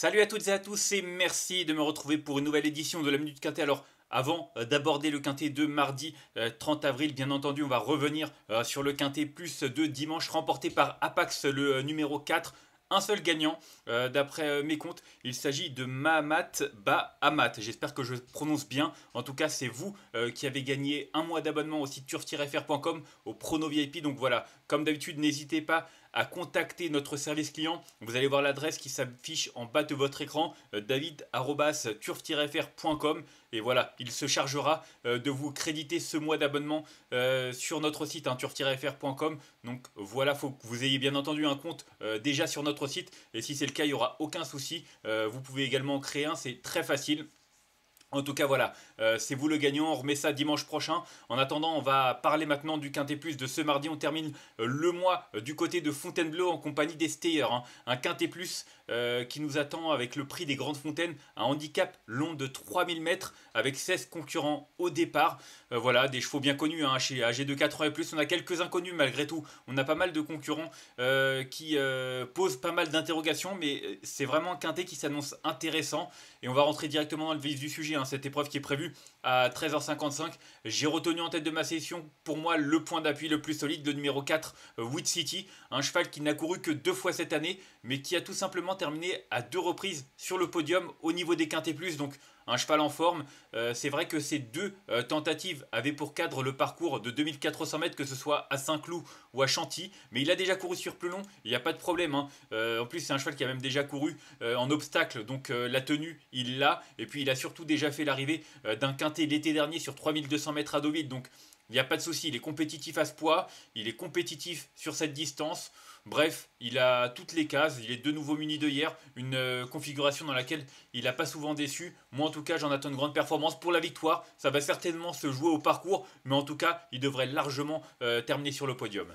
Salut à toutes et à tous et merci de me retrouver pour une nouvelle édition de la Minute Quintée. Alors, avant euh, d'aborder le Quintée de mardi 30 euh, avril, bien entendu, on va revenir euh, sur le quintet plus de dimanche remporté par Apax, le numéro 4 un seul gagnant. Euh, d'après euh, mes comptes, il s'agit de Mahamat Bahamat. J'espère que je prononce bien. En tout cas, c'est vous euh, qui avez gagné un mois d'abonnement au site turf-fr.com au Prono VIP. Donc voilà, comme d'habitude, n'hésitez pas à contacter notre service client. Vous allez voir l'adresse qui s'affiche en bas de votre écran, david turf et voilà, il se chargera euh, de vous créditer ce mois d'abonnement euh, sur notre site, hein, frcom Donc voilà, faut que vous ayez bien entendu un compte euh, déjà sur notre site. Et si c'est le cas, il n'y aura aucun souci. vous pouvez également en créer un, c'est très facile. En tout cas, voilà, euh, c'est vous le gagnant. On remet ça dimanche prochain. En attendant, on va parler maintenant du Quintet Plus de ce mardi. On termine euh, le mois euh, du côté de Fontainebleau en compagnie des stayers. Hein. Un Quintet Plus qui nous attend avec le prix des Grandes Fontaines. Un handicap long de 3000 mètres avec 16 concurrents au départ. voilà, des chevaux bien connus hein, chez AG de 4 ans et plus. On a quelques inconnus malgré tout. On a pas mal de concurrents qui posent pas mal d'interrogations, mais c'est vraiment un Quintet qui s'annonce intéressant. Et on va rentrer directement dans le vif du sujet. Hein. Hein, cette épreuve qui est prévue à 13h55. J'ai retenu en tête de ma session, pour moi, le point d'appui le plus solide, le numéro 4, euh, Wood City, un cheval qui n'a couru que deux fois cette année, mais qui a tout simplement terminé à deux reprises sur le podium au niveau des quintés plus. Donc, un cheval en forme. Euh, c'est vrai que ces deux euh, tentatives avaient pour cadre le parcours de 2400 mètres, que ce soit à Saint-Cloud ou à Chantilly, mais il a déjà couru sur plus long, il n'y a pas de problème. Hein. Euh, en plus, c'est un cheval qui a même déjà couru en obstacle, donc la tenue, il l'a, et puis il a surtout déjà fait l'arrivée d'un quintet l'été dernier sur 3200 mètres à Deauville, donc il n'y a pas de souci, il est compétitif à ce poids, il est compétitif sur cette distance. Bref, il a toutes les cases, il est de nouveau muni de hier, une euh, configuration dans laquelle il n'a pas souvent déçu. Moi en tout cas, j'en attends une grande performance pour la victoire. Ça va certainement se jouer au parcours, mais en tout cas, il devrait largement euh, terminer sur le podium.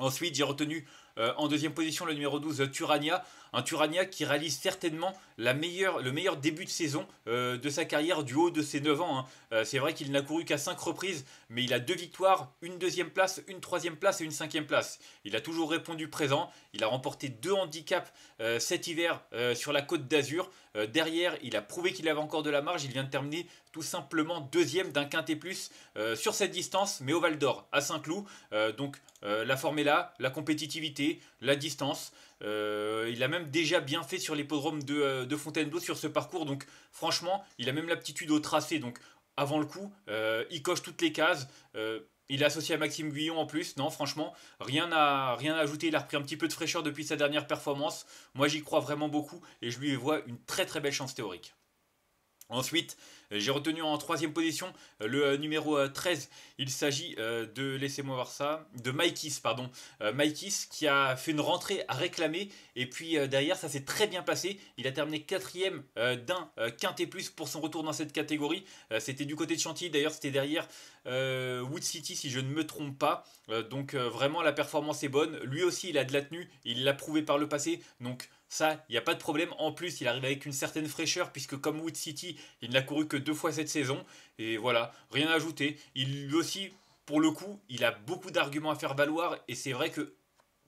Ensuite, j'ai retenu euh, en deuxième position, le numéro 12, Turania. Un Turania qui réalise certainement la meilleure, le meilleur début de saison euh, de sa carrière du haut de ses 9 ans. Hein. Euh, c'est vrai qu'il n'a couru qu'à 5 reprises mais il a deux victoires, une deuxième place, une troisième place et une cinquième place. Il a toujours répondu présent. Il a remporté deux handicaps euh, cet hiver euh, sur la côte d'Azur. Euh, derrière, il a prouvé qu'il avait encore de la marge. Il vient de terminer tout simplement deuxième d'un quintet plus sur cette distance, mais au Val d'Or, à Saint-Cloud. donc la forme est là, la compétitivité, la distance. il a même déjà bien fait sur l'hippodrome de, Fontainebleau sur ce parcours. Donc franchement, il a même l'aptitude au tracé. Donc avant le coup. Euh, il coche toutes les cases. Euh, il est associé à Maxime Guyon en plus. Non, franchement, rien n'a rien ajouté. Il a repris un petit peu de fraîcheur depuis sa dernière performance. Moi, j'y crois vraiment beaucoup et je lui vois une très très belle chance théorique. Ensuite, euh, j'ai retenu en troisième position euh, le euh, numéro 13. Il s'agit de, laissez-moi voir ça, de Maikis, pardon. Maikis qui a fait une rentrée à réclamer. Et puis derrière, ça s'est très bien passé. Il a terminé quatrième d'un quintet plus pour son retour dans cette catégorie. C'était du côté de Chantilly. D'ailleurs, c'était derrière Wood City, si je ne me trompe pas. donc vraiment, la performance est bonne. Lui aussi, il a de la tenue. Il l'a prouvé par le passé. Donc ça, il n'y a pas de problème. En plus, il arrive avec une certaine fraîcheur puisque comme Wood City, il n'a couru que deux fois cette saison. Et voilà, rien à ajouter. Il lui aussi, pour le coup, il a beaucoup d'arguments à faire valoir. Et c'est vrai que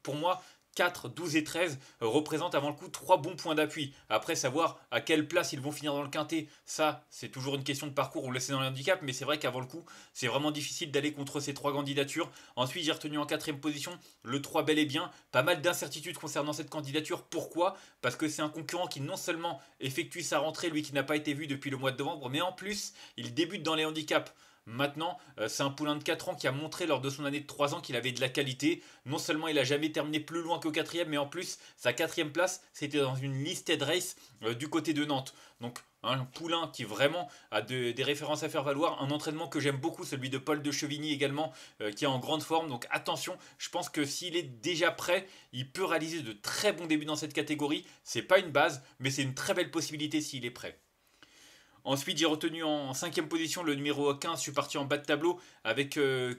pour moi, 4, 12 et 13 euh, représentent avant le coup trois bons points d'appui. Après, savoir à quelle place ils vont finir dans le quintet, ça, c'est toujours une question de parcours ou laisser dans les handicaps, mais c'est vrai qu'avant le coup, c'est vraiment difficile d'aller contre ces trois candidatures. Ensuite, j'ai retenu en quatrième position le 3 bel et bien. Pas mal d'incertitudes concernant cette candidature. Pourquoi Parce que c'est un concurrent qui non seulement effectue sa rentrée, lui qui n'a pas été vu depuis le mois de novembre, mais en plus, il débute dans les handicaps. Maintenant, euh, c'est un poulain de 4 ans qui a montré lors de son année de 3 ans qu'il avait de la qualité. Non seulement il a jamais terminé plus loin qu'au quatrième, mais en plus, sa quatrième place, c'était dans une listed race euh, du côté de Nantes. Donc un poulain qui vraiment a des références à faire valoir, un entraînement que j'aime beaucoup, celui de Paul de Chevigny également, euh, qui est en grande forme. Donc attention, je pense que s'il est déjà prêt, il peut réaliser de très bons débuts dans cette catégorie. n'est pas une base, mais c'est une très belle possibilité s'il est prêt. Ensuite, j'ai retenu en cinquième position le numéro 15, je suis parti en bas de tableau avec euh,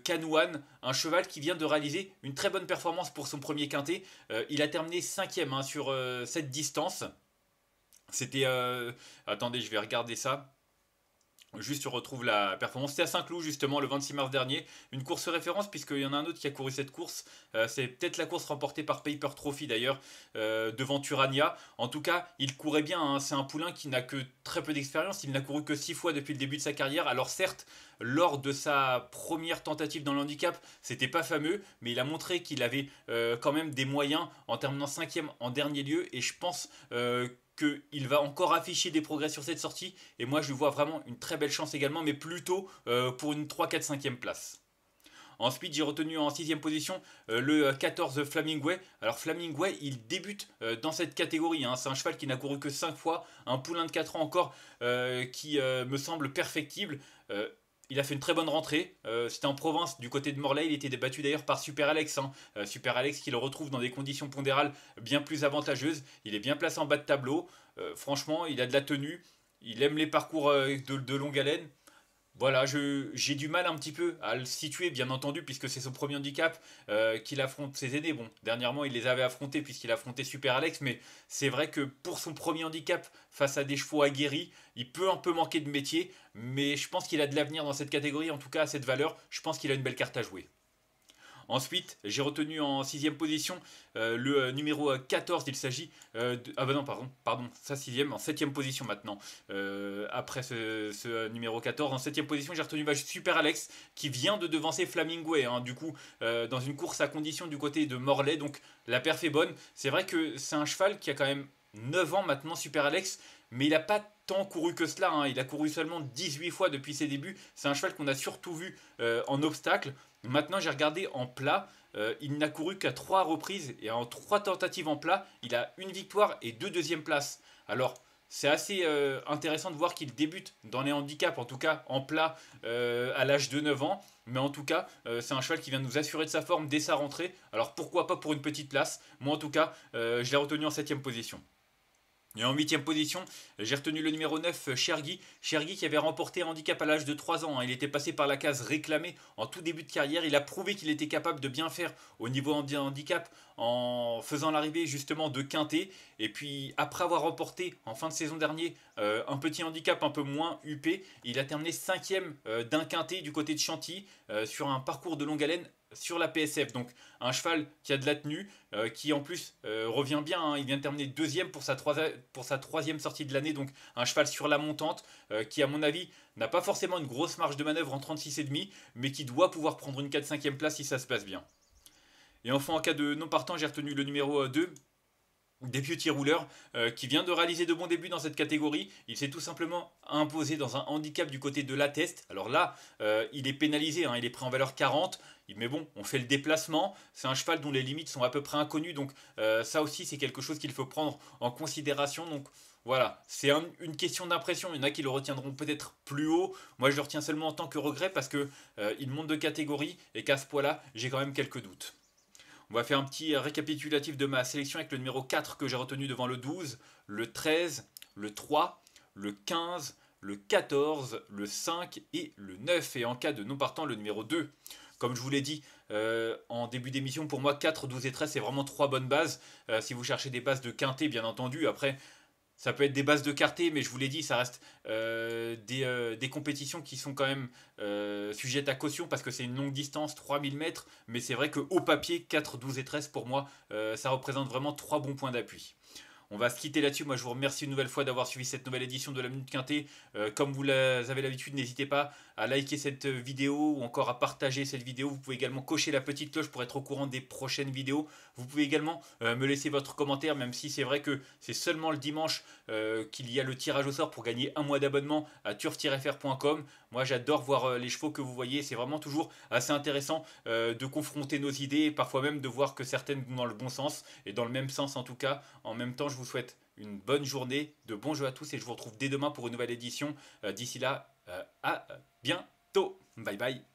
un cheval qui vient de réaliser une très bonne performance pour son premier quintet. Euh, il a terminé cinquième hein, sur euh, cette distance. C'était... Euh, attendez, je vais regarder ça. Juste, on retrouve la performance. C'était à Saint-Cloud, justement, le 26 mars dernier. Une course référence, puisqu'il y en a un autre qui a couru cette course. Euh, c'est peut-être la course remportée par Paper Trophy, d'ailleurs, euh, devant Turania. En tout cas, il courait bien. Hein. C'est un poulain qui n'a que très peu d'expérience. Il n'a couru que 6 fois depuis le début de sa carrière. Alors, certes, lors de sa première tentative dans le handicap c'était pas fameux, mais il a montré qu'il avait euh, quand même des moyens en terminant 5 en dernier lieu. Et je pense il va encore afficher des progrès sur cette sortie. Et moi, je lui vois vraiment une très belle chance également, mais plutôt euh, pour une 3, 4, 5e place. Ensuite, j'ai retenu en sixième position euh, le 14 euh, Flamingway. Alors Flamingway, il débute dans cette catégorie. Hein. C'est un cheval qui n'a couru que 5 fois, un poulain de 4 ans encore qui me semble perfectible. Il a fait une très bonne rentrée. Euh, c'était en province, du côté de Morlaix. Il était débattu d'ailleurs par Super Alex. Hein. Euh, Super Alex qui le retrouve dans des conditions pondérales bien plus avantageuses. Il est bien placé en bas de tableau. Euh, franchement, il a de la tenue. Il aime les parcours de longue haleine voilà, j'ai du mal un petit peu à le situer, bien entendu, puisque c'est son premier handicap euh, qu'il affronte ses aînés. Bon, dernièrement, il les avait affrontés puisqu'il affrontait Super Alex, mais c'est vrai que pour son premier handicap, face à des chevaux aguerris, il peut un peu manquer de métier, mais je pense qu'il a de l'avenir dans cette catégorie, en tout cas à cette valeur, je pense qu'il a une belle carte à jouer. Ensuite, j'ai retenu en sixième position euh, le euh, numéro 14. Euh, Il s'agit Ah ben non, pardon, pardon, ça sixième, en septième position maintenant. après ce, numéro 14, en septième position, j'ai retenu bah, Super Alex qui vient de devancer Flamingway, hein. du coup, dans une course à condition du côté de Morlaix. Donc la perf est bonne. C'est vrai que c'est un cheval qui a quand même 9 ans maintenant, Super Alex mais il n'a pas tant couru que cela. Hein. Il a couru seulement 18 fois depuis ses débuts. C'est un cheval qu'on a surtout vu euh, en obstacle. Maintenant, j'ai regardé en plat. Euh, il n'a couru qu'à 3 reprises et en trois tentatives en plat, il a une victoire et deux deuxièmes places. Alors, c'est assez euh, intéressant de voir qu'il débute dans les handicaps, en tout cas en plat, à l'âge de 9 ans. Mais en tout cas, c'est un cheval qui vient nous assurer de sa forme dès sa rentrée. Alors pourquoi pas pour une petite place Moi en tout cas, je l'ai retenu en 7ème position. Et en huitième position, j'ai retenu le numéro 9, euh, Chergui. Chergui qui avait remporté handicap à l'âge de 3 ans. Hein. Il était passé par la case réclamée en tout début de carrière. Il a prouvé qu'il était capable de bien faire au niveau handicap en faisant l'arrivée justement de Quintet. Et puis après avoir remporté en fin de saison dernier euh, un petit handicap un peu moins huppé, il a terminé cinquième euh, d'un Quintet du côté de Chantilly sur un parcours de longue haleine sur la PSF. Donc un cheval qui a de la tenue, euh, qui en plus euh, revient bien. Hein. il vient de terminer deuxième pour sa, pour sa troisième sortie de l'année. Donc un cheval sur la montante, euh, qui à mon avis n'a pas forcément une grosse marge de manœuvre en 36,5, mais qui doit pouvoir prendre une 4-5e place si ça se passe bien. Et enfin en cas de non partant, j'ai retenu le numéro 2, des Ruler, tirouleurs qui vient de réaliser de bons débuts dans cette catégorie. Il s'est tout simplement imposé dans un handicap du côté de la test. Alors là, il est pénalisé, hein. il est pris en valeur 40. Mais bon, on fait le déplacement. C'est un cheval dont les limites sont à peu près inconnues. Donc euh, ça aussi, c'est quelque chose qu'il faut prendre en considération. Donc voilà, c'est une question d'impression. Il y en a qui le retiendront peut-être plus haut. Moi, je le retiens seulement en tant que regret parce que euh, monte de catégorie et qu'à ce poids là j'ai quand même quelques doutes. On va faire un petit récapitulatif de ma sélection avec le numéro 4 que j'ai retenu devant le 12, le 13, le 3, le 15, le 14, le 5 et le 9. Et en cas de non partant, le numéro 2. Comme je vous l'ai dit euh, en début d'émission, pour moi, 4, 12 et 13, c'est vraiment trois bonnes bases. Euh, si vous cherchez des bases de quintet, bien entendu, après, ça peut être des bases de quartet, mais je vous l'ai dit, ça reste euh, des, compétitions qui sont quand même sujettes à caution parce que c'est une longue distance, 3000 mètres. Mais c'est vrai qu'au papier, 4, 12 et 13, pour moi, ça représente vraiment trois bons points d'appui. On va se quitter là-dessus. Moi, je vous remercie une nouvelle fois d'avoir suivi cette nouvelle édition de la Minute Quintée. comme vous avez l'habitude, n'hésitez pas à liker cette vidéo ou encore à partager cette vidéo. Vous pouvez également cocher la petite cloche pour être au courant des prochaines vidéos. Vous pouvez également euh, me laisser votre commentaire, même si c'est vrai que c'est seulement le dimanche euh, qu'il y a le tirage au sort pour gagner un mois d'abonnement à turf-fr.com. Moi, j'adore voir euh, les chevaux que vous voyez. C'est vraiment toujours assez intéressant de confronter nos idées et parfois même de voir que certaines vont dans le bon sens et dans le même sens en tout cas. En même temps, je vous souhaite une bonne journée, de bons jeux à tous et je vous retrouve dès demain pour une nouvelle édition. D'ici là, euh, à bientôt. Bye bye.